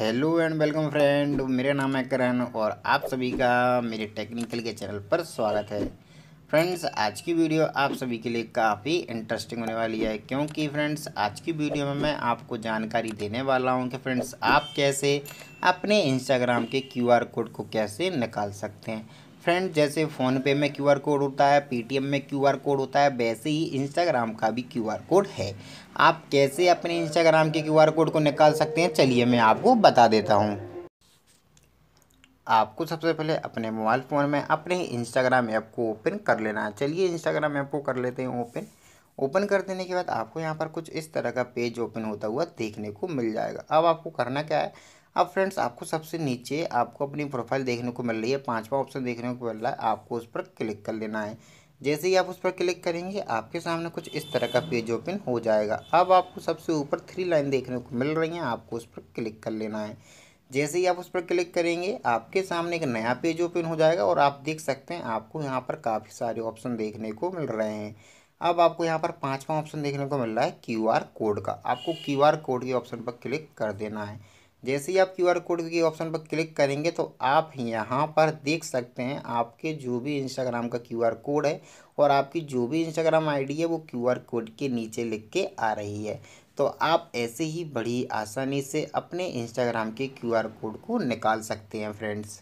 hello and welcome friend मेरा नाम है करण और आप सभी का मेरे टेक्निकल के चैनल पर स्वागत है फ्रेंड्स आज की वीडियो आप सभी के लिए काफ़ी इंटरेस्टिंग होने वाली है क्योंकि फ्रेंड्स आज की वीडियो में मैं आपको जानकारी देने वाला हूं कि फ्रेंड्स आप कैसे अपने इंस्टाग्राम के क्यूआर कोड को कैसे निकाल सकते हैं फ्रेंड जैसे फ़ोनपे में क्यूआर कोड होता है पेटीएम में क्यूआर कोड होता है वैसे ही इंस्टाग्राम का भी क्यूआर कोड है आप कैसे अपने इंस्टाग्राम के क्यूआर कोड को निकाल सकते हैं चलिए मैं आपको बता देता हूँ आपको सबसे पहले अपने मोबाइल फ़ोन में अपने इंस्टाग्राम ऐप को ओपन कर लेना है चलिए इंस्टाग्राम ऐप को कर लेते हैं ओपन ओपन कर देने के बाद आपको यहाँ पर कुछ इस तरह का पेज ओपन होता हुआ देखने को मिल जाएगा अब आपको करना क्या है अब फ्रेंड्स आपको सबसे नीचे आपको अपनी प्रोफाइल देखने को मिल रही है पाँचवा ऑप्शन देखने को मिल रहा है आपको उस पर क्लिक कर लेना है जैसे ही आप उस पर क्लिक करेंगे आपके सामने कुछ इस तरह का पेज ओपन हो जाएगा अब आपको सबसे ऊपर थ्री लाइन देखने को मिल रही हैं आपको उस पर क्लिक कर लेना है जैसे ही आप उस पर क्लिक करेंगे आपके सामने एक नया पेज ओपन हो जाएगा और आप देख सकते हैं आपको यहाँ पर काफ़ी सारे ऑप्शन देखने को मिल रहे हैं अब आपको यहाँ पर पाँचवा ऑप्शन देखने को मिल रहा है क्यू आर कोड का आपको क्यू आर कोड के ऑप्शन पर क्लिक कर देना है जैसे ही आप क्यूआर कोड के ऑप्शन पर क्लिक करेंगे तो आप यहाँ पर देख सकते हैं आपके जो भी इंस्टाग्राम का क्यूआर कोड है और आपकी जो भी इंस्टाग्राम आईडी है वो क्यूआर कोड के नीचे लिख के आ रही है तो आप ऐसे ही बड़ी आसानी से अपने इंस्टाग्राम के क्यूआर कोड को निकाल सकते हैं फ्रेंड्स